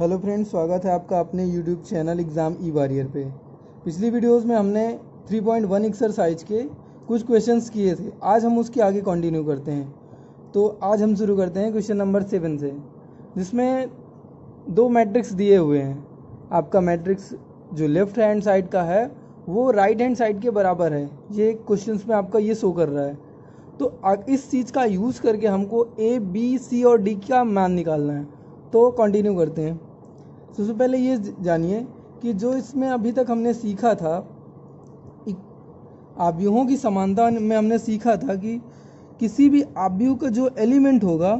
hello friends स्वागत है आपका अपने YouTube channel exam e warrior पे पिछली वीडियोस में हमने 3.1 एक्सरसाइज के कुछ क्वेश्चंस किए थे आज हम उसके आगे कंटिन्यू करते हैं तो आज हम शुरू करते हैं क्वेश्चन नंबर सेवन से जिसमें दो मैट्रिक्स दिए हुए हैं आपका मैट्रिक्स जो लेफ्ट हैंड साइड का है वो राइट हैंड साइड के बराबर है ये क्वेश्चन में आपका ये शो कर रहा है तो इस चीज़ का यूज़ करके हमको ए बी सी और डी का मान निकालना है तो कंटिन्यू करते हैं सबसे पहले ये जानिए कि जो इसमें अभी तक हमने सीखा था आव्यूहों की समानता में हमने सीखा था कि किसी भी आव्यूह का जो एलिमेंट होगा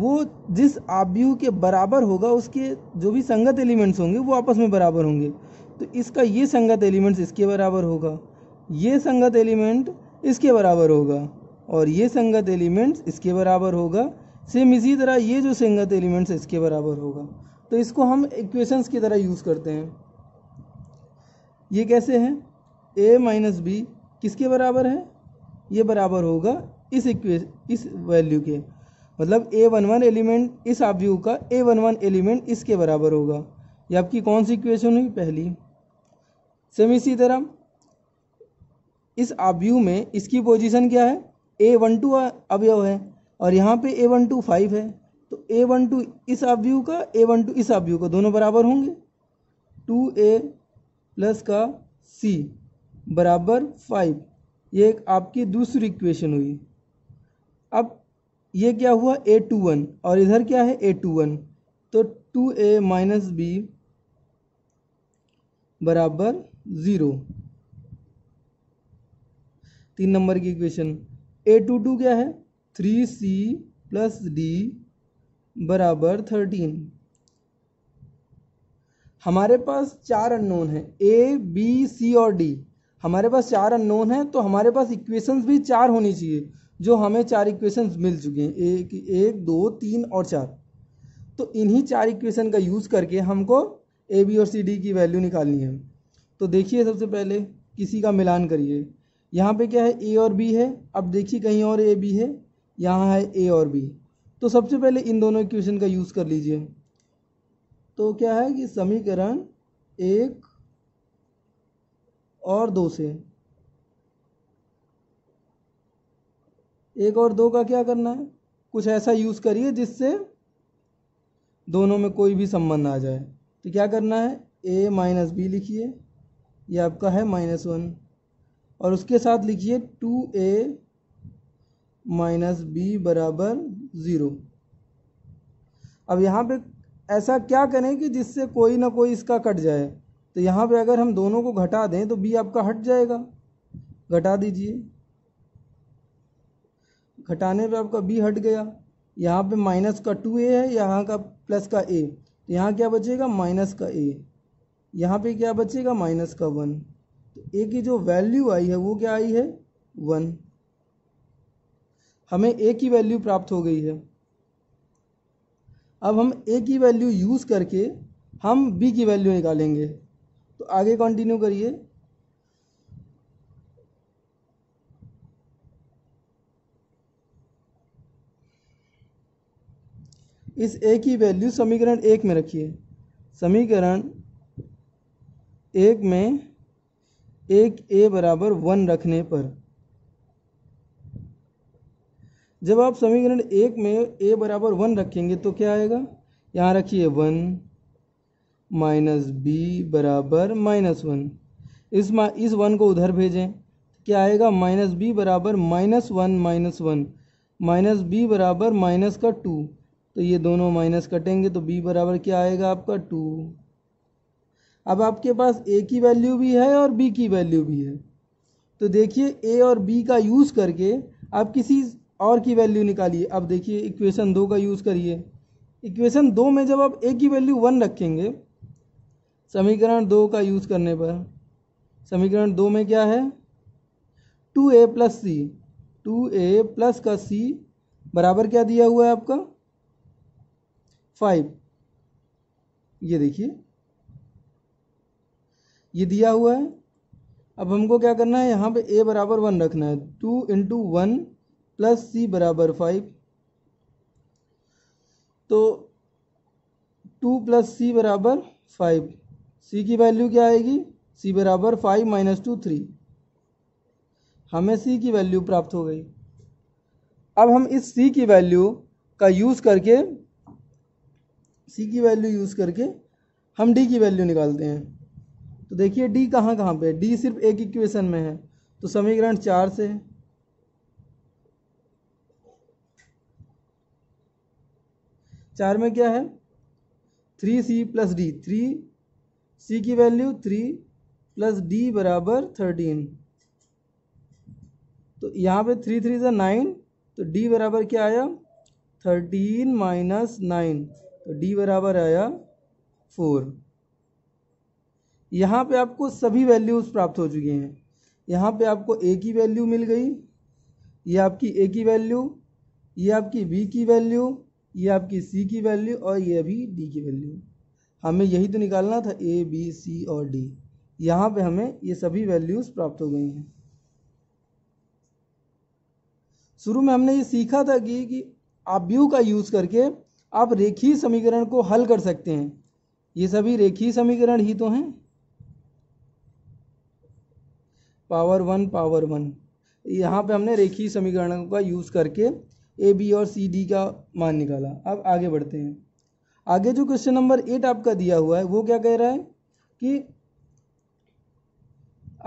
वो जिस आव्यूह के बराबर होगा उसके जो भी संगत एलिमेंट्स होंगे वो आपस में बराबर होंगे तो इसका ये संगत एलिमेंट्स इसके बराबर होगा ये संगत एलिमेंट इसके बराबर होगा और ये संगत एलिमेंट्स इसके बराबर होगा सेम इसी तरह ये जो संगत एलिमेंट्स इसके बराबर होगा तो इसको हम इक्वेशंस की तरह यूज़ करते हैं ये कैसे है ए माइनस बी किसके बराबर है ये बराबर होगा इस इक्वे इस वैल्यू के मतलब ए वन वन एलिमेंट इस आव्यू का ए वन वन एलिमेंट इसके बराबर होगा ये आपकी कौन सी इक्वेशन हुई पहली सेम इसी तरह इस आव्यू में इसकी पोजीशन क्या है ए वन टू अवयव है और यहाँ पे ए वन टू फाइव है तो ए वन टू इस आव्यू का ए वन टू इस आव्यू का दोनों बराबर होंगे टू ए प्लस का सी बराबर फाइव ये एक आपकी दूसरी इक्वेशन हुई अब ये क्या हुआ ए टू वन और इधर क्या है ए टू वन तो टू ए माइनस बी बराबर ज़ीरो तीन नंबर की इक्वेशन ए टू टू क्या है थ्री सी प्लस डी बराबर थर्टीन हमारे पास चार अननोन है ए बी सी और डी हमारे पास चार अननोन है तो हमारे पास इक्वेशंस भी चार होनी चाहिए जो हमें चार इक्वेशंस मिल चुके हैं एक एक दो तीन और चार तो इन्हीं चार इक्वेशन का यूज़ करके हमको ए बी और सी डी की वैल्यू निकालनी है तो देखिए सबसे पहले किसी का मिलान करिए यहाँ पे क्या है ए और बी है अब देखिए कहीं और ए बी है यहाँ है ए और बी तो सबसे पहले इन दोनों इक्वेशन का यूज़ कर लीजिए तो क्या है कि समीकरण एक और दो से एक और दो का क्या करना है कुछ ऐसा यूज़ करिए जिससे दोनों में कोई भी संबंध आ जाए तो क्या करना है ए माइनस बी लिखिए ये आपका है माइनस वन और उसके साथ लिखिए टू ए माइनस बी बराबर ज़ीरो अब यहाँ पे ऐसा क्या करें कि जिससे कोई ना कोई इसका कट जाए तो यहाँ पे अगर हम दोनों को घटा दें तो बी आपका हट जाएगा घटा दीजिए घटाने पे आपका बी हट गया यहाँ पे माइनस का टू ए है यहाँ का प्लस का ए तो यहाँ क्या बचेगा माइनस का ए यहाँ पे क्या बचेगा माइनस का वन तो ए की जो वैल्यू आई है वो क्या आई है वन हमें ए की वैल्यू प्राप्त हो गई है अब हम ए की वैल्यू यूज़ करके हम बी की वैल्यू निकालेंगे तो आगे कंटिन्यू करिए इस ए की वैल्यू समीकरण एक में रखिए समीकरण एक में एक ए बराबर वन रखने पर जब आप समीकरण एक में ए बराबर वन रखेंगे तो क्या आएगा यहाँ रखिए वन माइनस बी बराबर माइनस वन इस मा इस वन को उधर भेजें क्या आएगा माइनस बी बराबर minus one minus one minus b बराबर माइनस का टू तो ये दोनों माइनस कटेंगे तो बी बराबर क्या आएगा आपका टू अब आपके पास ए की वैल्यू भी है और बी की वैल्यू भी है तो देखिए ए और बी का यूज़ करके आप किसी और की वैल्यू निकालिए अब देखिए इक्वेशन दो का यूज़ करिए इक्वेशन दो में जब आप ए की वैल्यू वन रखेंगे समीकरण दो का यूज़ करने पर समीकरण दो में क्या है two A plus C two A plus का सी बराबर क्या दिया हुआ है आपका फाइव ये देखिए ये दिया हुआ है अब हमको क्या करना है यहाँ पे a बराबर वन रखना है two into one plus c बराबर फाइव तो टू प्लस सी बराबर फाइव सी की वैल्यू क्या आएगी सी बराबर फाइव माइनस टू थ्री हमें सी की वैल्यू प्राप्त हो गई अब हम इस सी की वैल्यू का यूज़ करके सी की वैल्यू यूज़ करके हम डी की वैल्यू निकालते हैं तो देखिए डी कहाँ कहाँ पे डी सिर्फ एक इक्वेशन में है तो समीकरण चार से है चार में क्या है three c plus d three c की वैल्यू थ्री प्लस डी बराबर थर्टीन तो यहाँ पे थ्री थ्री ज़ा नाइन तो डी बराबर क्या आया थर्टीन माइनस नाइन तो डी बराबर आया फोर यहाँ पे आपको सभी वैल्यूज़ प्राप्त हो चुकी हैं यहाँ पे आपको ए की वैल्यू मिल गई ये आपकी ए की वैल्यू ये आपकी बी की वैल्यू ये आपकी सी की वैल्यू और ये अभी डी की वैल्यू हमें यही तो निकालना था ए बी सी और डी यहाँ पे हमें ये सभी वैल्यूज़ प्राप्त हो गई हैं शुरू में हमने ये सीखा था कि, कि आब्यू का यूज़ करके आप रेखीय समीकरण को हल कर सकते हैं ये सभी रेखीय समीकरण ही तो हैं पावर वन पावर वन यहाँ पे हमने रेखीय समीकरणों का यूज़ करके ए बी और सी डी का मान निकाला अब आगे बढ़ते हैं आगे जो क्वेश्चन नंबर एट आपका दिया हुआ है वो क्या कह रहा है कि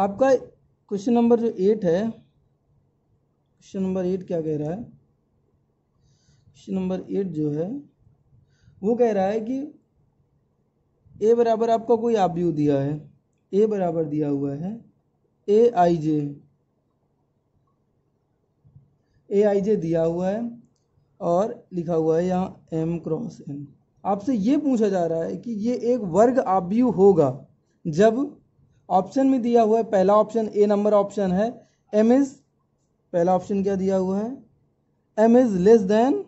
आपका क्वेश्चन नंबर जो एट है क्वेश्चन नंबर एट क्या कह रहा है क्वेश्चन नंबर एट जो है वो कह रहा है कि ए बराबर आपका कोई आप दिया है ए बराबर दिया हुआ है ए आई जे ए आई जे दिया हुआ है और लिखा हुआ है यहाँ एम क्रॉस एन आपसे ये पूछा जा रहा है कि ये एक वर्ग आव्यूह होगा जब ऑप्शन में दिया हुआ है पहला ऑप्शन ए नंबर ऑप्शन है एम इज़ पहला ऑप्शन क्या दिया हुआ है m is less than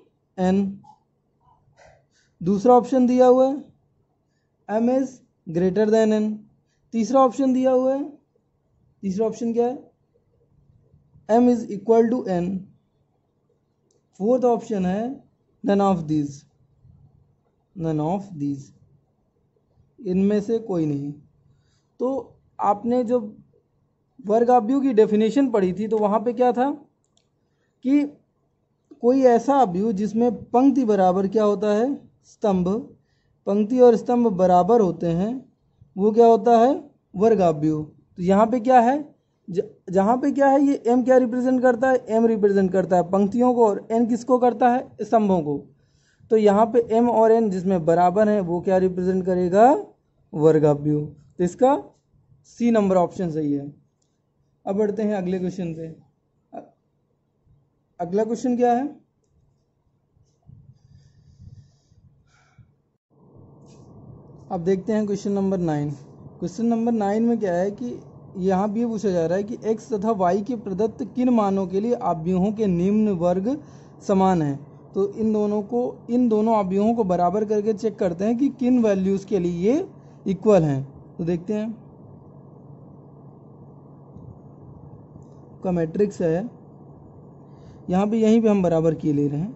n दूसरा ऑप्शन दिया हुआ है m is greater than n तीसरा ऑप्शन दिया हुआ है तीसरा ऑप्शन क्या है m is equal to n fourth option है none of these none of these इनमें से कोई नहीं तो आपने जो वर्ग की डेफिनेशन पढ़ी थी तो वहाँ पे क्या था कि कोई ऐसा अब्यू जिसमें पंक्ति बराबर क्या होता है स्तंभ पंक्ति और स्तंभ बराबर होते हैं वो क्या होता है वर्गाभ्यू तो यहाँ पे क्या है जहाँ पे क्या है ये एम क्या रिप्रेजेंट करता है एम रिप्रेजेंट करता है पंक्तियों को और एन किसको करता है स्तंभों को तो यहाँ पे एम और एन जिसमें बराबर है वो क्या रिप्रेजेंट करेगा वर्गाभ्यू तो इसका सी नंबर ऑप्शन सही है अब बढ़ते हैं अगले क्वेश्चन पे अगला क्वेश्चन क्या है अब देखते हैं question number nine question number nine में क्या है कि यहाँ भी पूछा जा रहा है कि एक्स तथा वाई के प्रदत्त किन मानों के लिए आव्यूहों के निम्न वर्ग समान हैं तो इन दोनों को इन दोनों आव्यूहों को बराबर करके चेक करते हैं कि किन वैल्यूज़ के लिए ये इक्वल हैं तो देखते हैं का मैट्रिक्स है यहाँ पे यहीं पे हम बराबर किए ले रहे हैं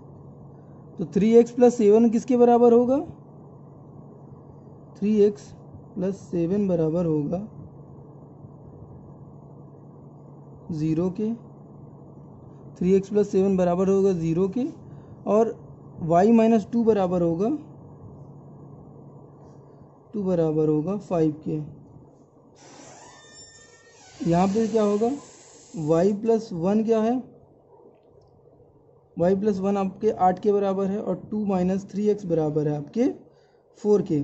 तो थ्री एक्स प्लस सेवन किसके बराबर होगा थ्री एक्स प्लस सेवन बराबर होगा ज़ीरो के थ्री एक्स प्लस सेवन बराबर होगा ज़ीरो के और वाई माइनस टू बराबर होगा टू बराबर होगा फाइव के यहाँ पे क्या होगा वाई प्लस वन क्या है वाई प्लस वन आपके आठ के बराबर है और टू माइनस थ्री एक्स बराबर है आपके फोर के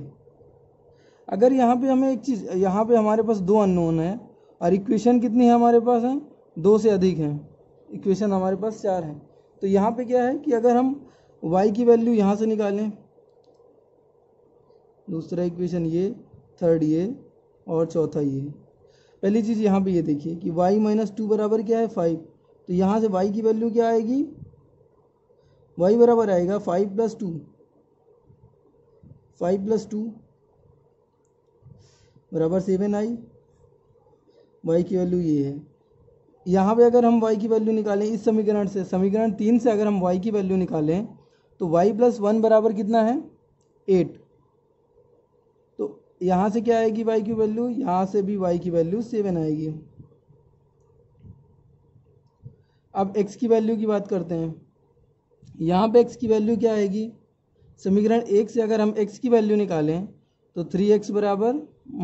अगर यहाँ पे हमें एक चीज़ यहाँ पे हमारे पास दो अननोन है और इक्वेशन कितनी है हमारे पास है दो से अधिक हैं इक्वेशन हमारे पास चार है तो यहाँ पे क्या है कि अगर हम y की वैल्यू यहाँ से निकालें दूसरा इक्वेशन ये थर्ड ये और चौथा ये पहली चीज़ यहाँ पे ये देखिए कि y माइनस टू बराबर क्या है फाइव तो यहाँ से y की वैल्यू क्या आएगी y बराबर आएगा five plus two five plus two बराबर सेवन आई वाई की वैल्यू ये है यहाँ पे अगर हम y की वैल्यू निकालें इस समीकरण से समीकरण तीन से अगर हम y की वैल्यू निकालें तो y प्लस वन बराबर कितना है एट तो यहाँ से क्या आएगी y की वैल्यू यहाँ से भी y की वैल्यू सेवन आएगी अब x की वैल्यू की बात करते हैं यहाँ पे x की वैल्यू क्या आएगी समीकरण एक से अगर हम x की वैल्यू निकालें तो थ्री एक्स बराबर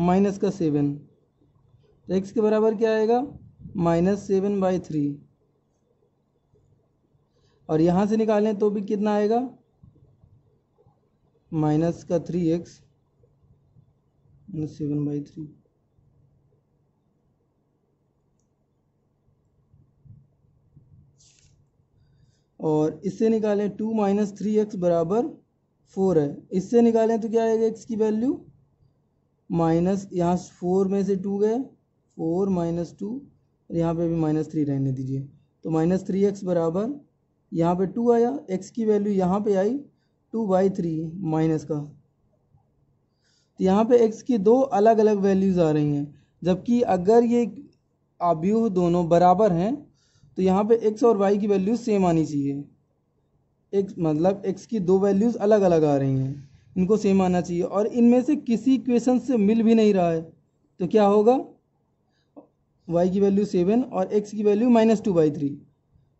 माइनस का सेवन तो के बराबर क्या आएगा माइनस सेवन बाई थ्री और यहाँ से निकालें तो भी कितना आएगा माइनस का three x seven by three और इससे निकालें टू माइनस थ्री एक्स बराबर फोर है इससे निकालें तो क्या आएगा एक्स की वैल्यू माइनस यहाँ फोर में से टू गए फोर माइनस टू यहाँ पे भी माइनस थ्री रहने दीजिए तो माइनस थ्री एक्स बराबर यहाँ पे टू आया एक्स की वैल्यू यहाँ पे आई टू बाई थ्री माइनस का तो यहाँ पे एक्स की दो अलग अलग वैल्यूज़ आ रही हैं जबकि अगर ये आव्यूह दोनों बराबर हैं तो यहाँ पे एक्स और वाई की वैल्यू सेम आनी चाहिए एक मतलब एक्स की दो वैल्यूज़ अलग अलग आ रही हैं इनको सेम आना चाहिए और इनमें से किसी क्वेश्चन से मिल भी नहीं रहा है तो क्या होगा वाई की वैल्यू सेवन और एक्स की value minus two by three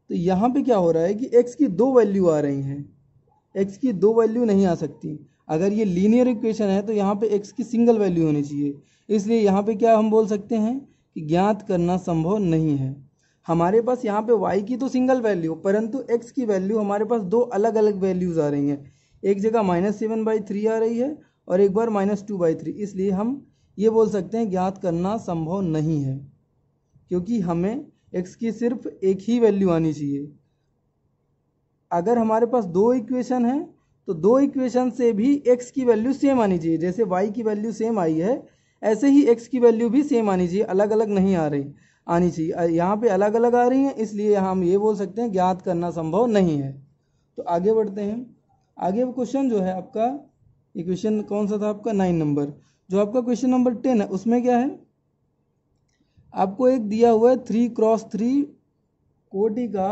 तो यहाँ पे क्या हो रहा है कि एक्स की दो वैल्यू आ रही हैं एक्स की दो वैल्यू नहीं आ सकती अगर ये लीनियर इक्वेशन है तो यहाँ पे एक्स की सिंगल वैल्यू होनी चाहिए इसलिए यहाँ पे क्या हम बोल सकते हैं कि ज्ञात करना संभव नहीं है हमारे पास यहाँ पे y की तो सिंगल वैल्यू परंतु x की वैल्यू हमारे पास दो अलग अलग वैल्यूज़ आ रही हैं एक जगह माइनस सेवन बाई थ्री आ रही है और एक बार माइनस टू बाई थ्री इसलिए हम ये बोल सकते हैं ज्ञात करना संभव नहीं है क्योंकि हमें एक्स की सिर्फ एक ही वैल्यू आनी चाहिए अगर हमारे पास दो इक्वेशन हैं तो दो इक्वेशन से भी एक्स की वैल्यू सेम आनी चाहिए जैसे वाई की वैल्यू सेम आई है ऐसे ही एक्स की वैल्यू भी सेम आनी चाहिए अलग अलग नहीं आ रही आनी चाहिए यहाँ पे अलग अलग आ रही हैं इसलिए हम ये बोल सकते हैं ज्ञात करना संभव नहीं है तो आगे बढ़ते हैं आगे क्वेश्चन जो है आपका इक्वेशन कौन सा था आपका नाइन नंबर जो आपका क्वेश्चन नंबर टेन है उसमें क्या है आपको एक दिया हुआ है थ्री क्रॉस थ्री कोटी का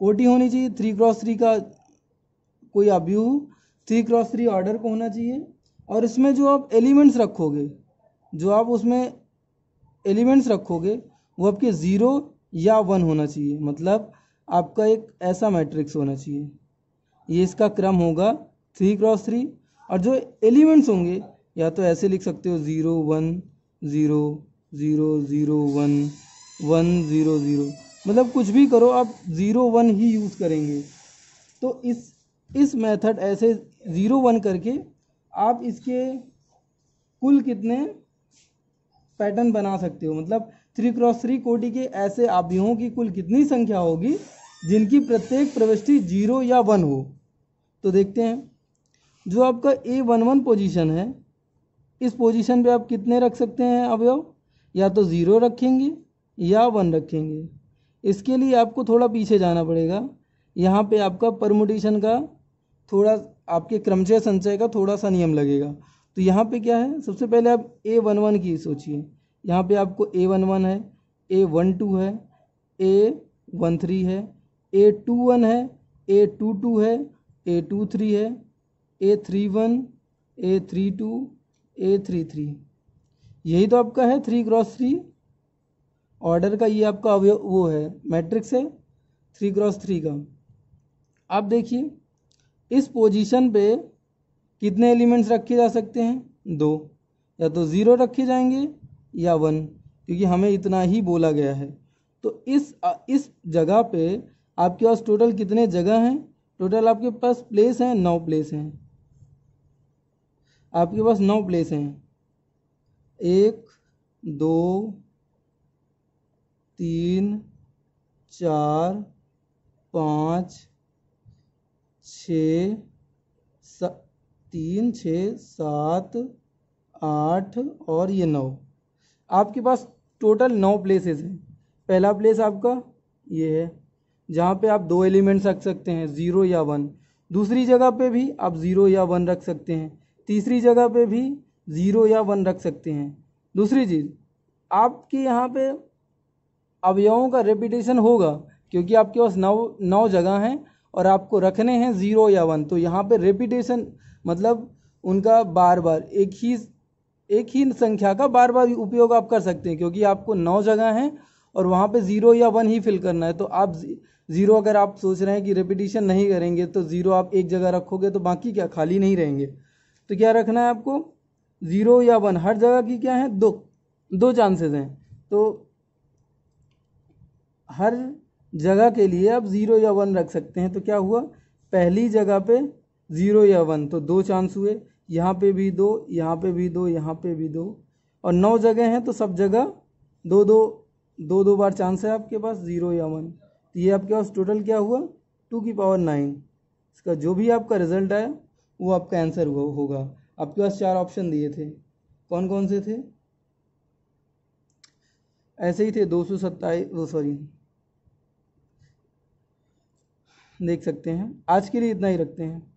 कोटी होनी चाहिए थ्री क्रॉस थ्री का कोई अभ्यू थ्री क्रॉस थ्री ऑर्डर को होना चाहिए और इसमें जो आप एलिमेंट्स रखोगे जो आप उसमें एलिमेंट्स रखोगे वो आपके ज़ीरो या वन होना चाहिए मतलब आपका एक ऐसा मैट्रिक्स होना चाहिए ये इसका क्रम होगा थ्री क्रॉस थ्री और जो एलिमेंट्स होंगे या तो ऐसे लिख सकते हो zero one zero zero zero one one zero zero मतलब कुछ भी करो आप ज़ीरो वन ही यूज़ करेंगे तो इस इस मेथड ऐसे ज़ीरो वन करके आप इसके कुल कितने पैटर्न बना सकते हो मतलब थ्री क्रॉस थ्री कोटि के ऐसे आव्यूहों की कुल कितनी संख्या होगी जिनकी प्रत्येक प्रविष्टि जीरो या वन हो तो देखते हैं जो आपका ए वन वन पोजिशन है इस पोजीशन पे आप कितने रख सकते हैं अवयव या तो ज़ीरो रखेंगे या वन रखेंगे इसके लिए आपको थोड़ा पीछे जाना पड़ेगा यहाँ पे आपका परमुटेशन का थोड़ा आपके क्रमचय संचय का थोड़ा सा नियम लगेगा तो यहाँ पे क्या है सबसे पहले आप ए वन वन की सोचिए यहाँ पे आपको ए वन वन है ए वन टू है ए वन थ्री है ए टू वन है ए टू टू है ए टू थ्री है a three one a three two a three three यही तो आपका है थ्री क्रॉस थ्री ऑर्डर का ये आपका अवय वो है मैट्रिक्स है थ्री क्रॉस थ्री का आप देखिए इस पोजीशन पे कितने एलिमेंट्स रखे जा सकते हैं दो या तो ज़ीरो रखे जाएंगे या वन क्योंकि हमें इतना ही बोला गया है तो इस इस जगह पे आपके पास टोटल कितने जगह हैं टोटल आपके पास प्लेस हैं नौ प्लेस हैं आपके पास नौ प्लेस हैं एक दो तीन चार पाँच छ तीन छ सात आठ और ये नौ आपके पास टोटल नौ प्लेसेस हैं पहला प्लेस आपका ये है जहाँ पे आप दो एलिमेंट्स रख सकते हैं ज़ीरो या वन दूसरी जगह पे भी आप ज़ीरो या वन रख सकते हैं तीसरी जगह पे भी ज़ीरो या वन रख सकते हैं दूसरी चीज़ आपके यहाँ पे अवयवों का रेपिटेशन होगा क्योंकि आपके पास नौ नौ जगह हैं और आपको रखने हैं ज़ीरो या वन तो यहाँ पे रेपिटेशन मतलब उनका बार बार एक ही एक ही संख्या का बार बार उपयोग आप कर सकते हैं क्योंकि आपको नौ जगह हैं और वहाँ पे ज़ीरो या वन ही फिल करना है तो आप ज़ीरो अगर आप सोच रहे हैं कि रेपिटेशन नहीं करेंगे तो ज़ीरो आप एक जगह रखोगे तो बाकी क्या खाली नहीं रहेंगे तो क्या रखना है आपको ज़ीरो या वन हर जगह की क्या है दो दो चांसेस हैं तो हर जगह के लिए आप ज़ीरो या वन रख सकते हैं तो क्या हुआ पहली जगह पे ज़ीरो या वन तो दो चांस हुए यहाँ पे भी दो यहाँ पे भी दो यहाँ पे भी दो और नौ जगह हैं तो सब जगह दो दो दो दो बार चांस है आपके पास ज़ीरो या वन तो ये आपके पास टोटल क्या हुआ टू की पावर नाइन इसका जो भी आपका रिजल्ट आया वो आपका आंसर हो, होगा आपके पास चार ऑप्शन दिए थे कौन कौन से थे ऐसे ही थे दो सौ सत्ताईस सॉरी देख सकते हैं आज के लिए इतना ही रखते हैं